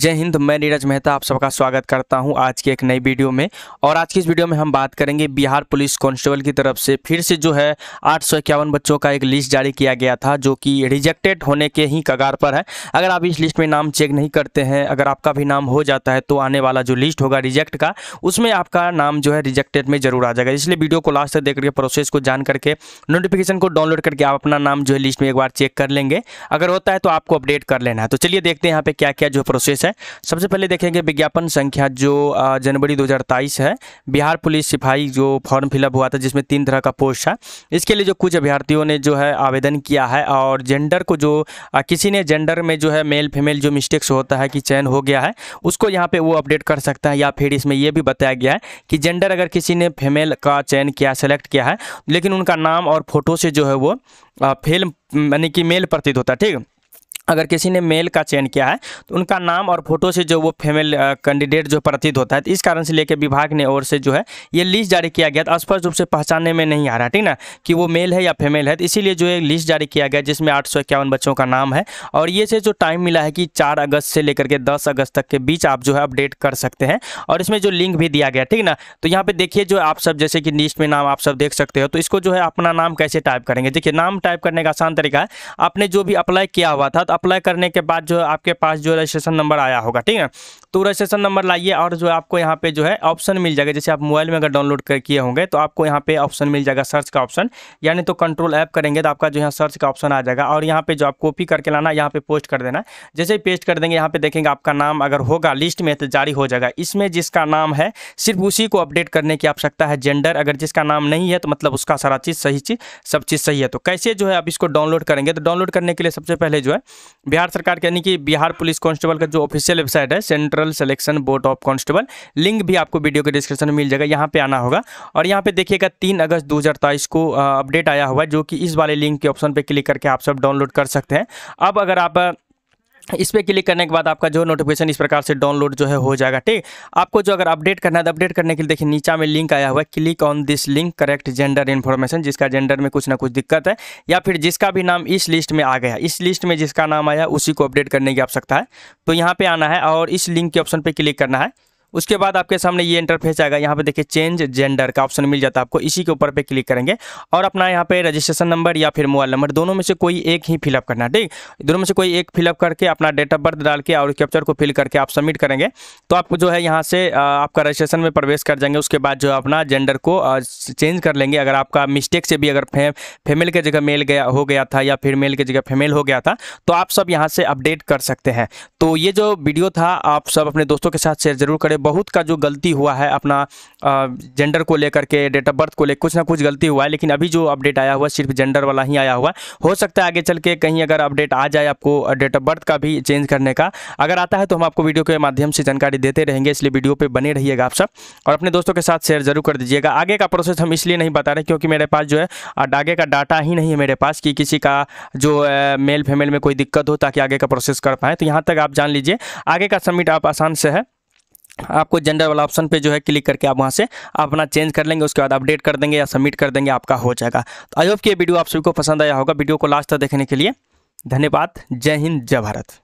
जय हिंद मैं नीरज मेहता आप सबका स्वागत करता हूं आज की एक नई वीडियो में और आज की इस वीडियो में हम बात करेंगे बिहार पुलिस कांस्टेबल की तरफ से फिर से जो है आठ बच्चों का एक लिस्ट जारी किया गया था जो कि रिजेक्टेड होने के ही कगार पर है अगर आप इस लिस्ट में नाम चेक नहीं करते हैं अगर आपका भी नाम हो जाता है तो आने वाला जो लिस्ट होगा रिजेक्ट का उसमें आपका नाम जो है रिजेक्टेड में जरूर आ जाएगा इसलिए वीडियो को लास्ट तक देख करके प्रोसेस को जान करके नोटिफिकेशन को डाउनलोड करके आप अपना नाम जो है लिस्ट में एक बार चेक कर लेंगे अगर होता है तो आपको अपडेट कर लेना है तो चलिए देखते हैं यहाँ पे क्या क्या जो प्रोसेस है सबसे पहले देखेंगे विज्ञापन संख्या जो जनवरी दो है बिहार पुलिस सिपाही जो फॉर्म फिलअप हुआ था जिसमें तीन तरह का पोस्ट है इसके लिए जो कुछ अभ्यर्थियों ने जो है आवेदन किया है और जेंडर को जो किसी ने जेंडर में जो है मेल फीमेल जो मिस्टेक्स होता है कि चयन हो गया है उसको यहाँ पर वो अपडेट कर सकता है या फिर इसमें यह भी बताया गया है कि जेंडर अगर किसी ने फीमेल का चयन किया सेलेक्ट किया है लेकिन उनका नाम और फोटो से जो है वो फेल यानी कि मेल प्रतीत होता है ठीक है अगर किसी ने मेल का चयन किया है तो उनका नाम और फोटो से जो वो फीमेल कैंडिडेट जो प्रतीत होता है तो इस कारण से लेकर विभाग ने ओर से जो है ये लिस्ट जारी किया गया तो स्पष्ट रूप से पहचानने में नहीं आ रहा ठीक ना कि वो मेल है या फीमेल है तो इसीलिए जो है लिस्ट जारी किया गया जिसमें आठ बच्चों का नाम है और ये से जो टाइम मिला है कि चार अगस्त से लेकर के दस अगस्त तक के बीच आप जो है अपडेट कर सकते हैं और इसमें जो लिंक भी दिया गया ठीक ना तो यहाँ पर देखिए जो आप सब जैसे कि लिस्ट में नाम आप सब देख सकते हो तो इसको जो है अपना नाम कैसे टाइप करेंगे देखिए नाम टाइप करने का आसान तरीका है आपने जो भी अप्लाई किया हुआ था तो अप्लाई करने के बाद जो आपके पास जो रजिस्ट्रेशन नंबर आया होगा ठीक है तो रजिस्ट्रेशन नंबर लाइए और जो आपको यहाँ पे जो है ऑप्शन मिल जाएगा जैसे आप मोबाइल में अगर डाउनलोड किए होंगे तो आपको यहाँ पे ऑप्शन मिल जाएगा सर्च का ऑप्शन यानी तो कंट्रोल ऐप करेंगे तो आपका जो यहाँ सर्च का ऑप्शन आ जाएगा और यहाँ पे जो आप कॉपी करके लाना यहाँ पे पोस्ट कर देना जैसे ही पेस्ट कर देंगे यहाँ पे देखेंगे आपका नाम अगर होगा लिस्ट में तो जारी हो जाएगा इसमें जिसका नाम है सिर्फ उसी को अपडेट करने की आवश्यकता है जेंडर अगर जिसका नाम नहीं है तो मतलब उसका सारा चीज़ सही चीज़ सब चीज़ सही है तो कैसे जो है आप इसको डाउनलोड करेंगे तो डाउनलोड करने के लिए सबसे पहले जो है बिहार सरकार के यानी कि बिहार पुलिस कांस्टेबल का जो ऑफिशियल वेबसाइट है central selection board of constable link भी आपको वीडियो के डिस्क्रिप्शन में मिल जाएगा यहाँ पे आना होगा और यहाँ पे देखिएगा तीन अगस्त दो को अपडेट आया हुआ है जो कि इस वाले लिंक के ऑप्शन पर क्लिक करके आप सब डाउनलोड कर सकते हैं अब अगर आप इस पर क्लिक करने के बाद आपका जो नोटिफिकेशन इस प्रकार से डाउनलोड जो है हो जाएगा ठीक आपको जो अगर अपडेट करना है तो अपडेट करने के लिए देखिए नीचा में लिंक आया हुआ है click on this link correct gender information जिसका जेंडर में कुछ ना कुछ दिक्कत है या फिर जिसका भी नाम इस लिस्ट में आ गया इस लिस्ट में जिसका नाम आया उसी को अपडेट करने की आवश्यकता है तो यहाँ पर आना है और इस लिंक के ऑप्शन पर क्लिक करना है उसके बाद आपके सामने ये इंटरफेस आएगा यहाँ पे देखिए चेंज जेंडर का ऑप्शन मिल जाता है आपको इसी के ऊपर पे क्लिक करेंगे और अपना यहाँ पे रजिस्ट्रेशन नंबर या फिर मोबाइल नंबर दोनों में से कोई एक ही फिलअप करना ठीक दोनों में से कोई एक फिलअप करके अपना डेट ऑफ बर्थ डाल के और कैप्चर को फिल करके आप सबमिट करेंगे तो आप जो है यहाँ से आपका रजिस्ट्रेशन में प्रवेश कर जाएंगे उसके बाद जो है अपना जेंडर को चेंज कर लेंगे अगर आपका मिस्टेक से भी अगर फे, फेमेल के जगह मेल गया हो गया था या फिर मेल की जगह फीमेल हो गया था तो आप सब यहाँ से अपडेट कर सकते हैं तो ये जो वीडियो था आप सब अपने दोस्तों के साथ शेयर जरूर करें बहुत का जो गलती हुआ है अपना जेंडर को लेकर के डेट ऑफ बर्थ को लेकर कुछ ना कुछ गलती हुआ है लेकिन अभी जो अपडेट आया हुआ सिर्फ जेंडर वाला ही आया हुआ हो सकता है आगे चल के कहीं अगर अपडेट आ जाए आपको डेट ऑफ बर्थ का भी चेंज करने का अगर आता है तो हम आपको वीडियो के माध्यम से जानकारी देते रहेंगे इसलिए वीडियो पर बने रहिएगा आप सब और अपने दोस्तों के साथ शेयर जरूर कर दीजिएगा आगे का प्रोसेस हम इसलिए नहीं बता रहे क्योंकि मेरे पास जो है आगे का डाटा ही नहीं है मेरे पास कि किसी का जो मेल फेमेल में कोई दिक्कत हो ताकि आगे का प्रोसेस कर पाएँ तो यहाँ तक आप जान लीजिए आगे का सबमिट आप आसान से है आपको जेंडर वाला ऑप्शन पे जो है क्लिक करके आप वहाँ से अपना चेंज कर लेंगे उसके बाद अपडेट कर देंगे या सबमिट कर देंगे आपका हो जाएगा तो आई होप कि ये वीडियो आप सभी को पसंद आया होगा वीडियो को लास्ट तक देखने के लिए धन्यवाद जय हिंद जय भारत